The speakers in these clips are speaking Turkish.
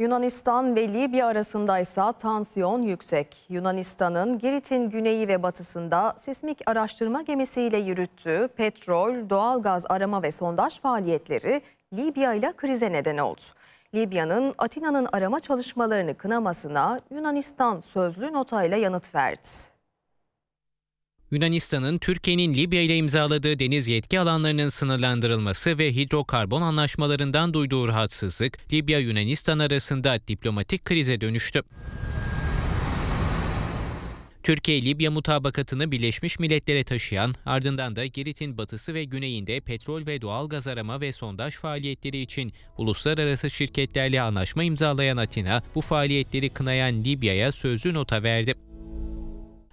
Yunanistan ve Libya arasındaysa tansiyon yüksek. Yunanistan'ın Girit'in güneyi ve batısında sismik araştırma gemisiyle yürüttüğü petrol, doğalgaz arama ve sondaj faaliyetleri Libya ile krize neden oldu. Libya'nın Atina'nın arama çalışmalarını kınamasına Yunanistan sözlü notayla yanıt verdi. Yunanistan'ın Türkiye'nin Libya ile imzaladığı deniz yetki alanlarının sınırlandırılması ve hidrokarbon anlaşmalarından duyduğu rahatsızlık Libya-Yunanistan arasında diplomatik krize dönüştü. Türkiye-Libya mutabakatını Birleşmiş Milletler'e taşıyan, ardından da Girit'in batısı ve güneyinde petrol ve doğal gaz arama ve sondaj faaliyetleri için uluslararası şirketlerle anlaşma imzalayan Atina, bu faaliyetleri kınayan Libya'ya sözlü nota verdi.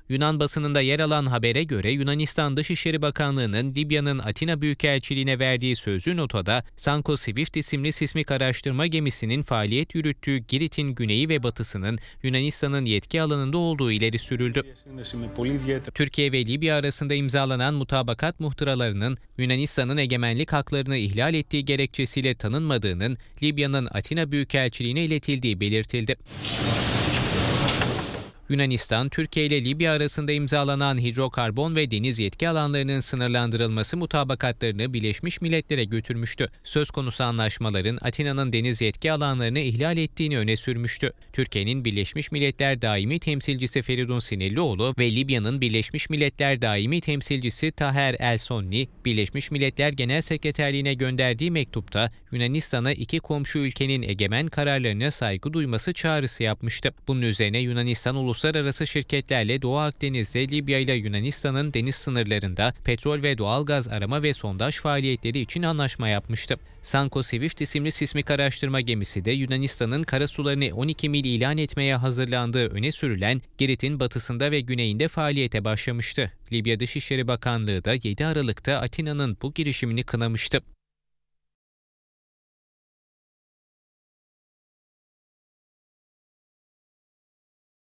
Yunan basınında yer alan habere göre Yunanistan Dışişleri Bakanlığı'nın Libya'nın Atina Büyükelçiliğine verdiği sözlü notada Sanko Swift isimli sismik araştırma gemisinin faaliyet yürüttüğü Girit'in güneyi ve batısının Yunanistan'ın yetki alanında olduğu ileri sürüldü. Türkiye ve Libya arasında imzalanan mutabakat muhtıralarının Yunanistan'ın egemenlik haklarını ihlal ettiği gerekçesiyle tanınmadığının Libya'nın Atina Büyükelçiliğine iletildiği belirtildi. Yunanistan, Türkiye ile Libya arasında imzalanan hidrokarbon ve deniz yetki alanlarının sınırlandırılması mutabakatlarını Birleşmiş Milletler'e götürmüştü. Söz konusu anlaşmaların Atina'nın deniz yetki alanlarını ihlal ettiğini öne sürmüştü. Türkiye'nin Birleşmiş Milletler Daimi Temsilcisi Feridun Sinirlioğlu ve Libya'nın Birleşmiş Milletler Daimi Temsilcisi Taher El Sonni, Birleşmiş Milletler Genel Sekreterliğine gönderdiği mektupta Yunanistan'a iki komşu ülkenin egemen kararlarına saygı duyması çağrısı yapmıştı. Bunun üzerine Yunanistan Ulusal uluslararası şirketlerle Doğu Akdeniz'de Libya ile Yunanistan'ın deniz sınırlarında petrol ve doğalgaz arama ve sondaj faaliyetleri için anlaşma yapmıştı. Sanko Swift isimli sismik araştırma gemisi de Yunanistan'ın karasularını 12 mil ilan etmeye hazırlandığı öne sürülen Girit'in batısında ve güneyinde faaliyete başlamıştı. Libya Dışişleri Bakanlığı da 7 Aralık'ta Atina'nın bu girişimini kınamıştı.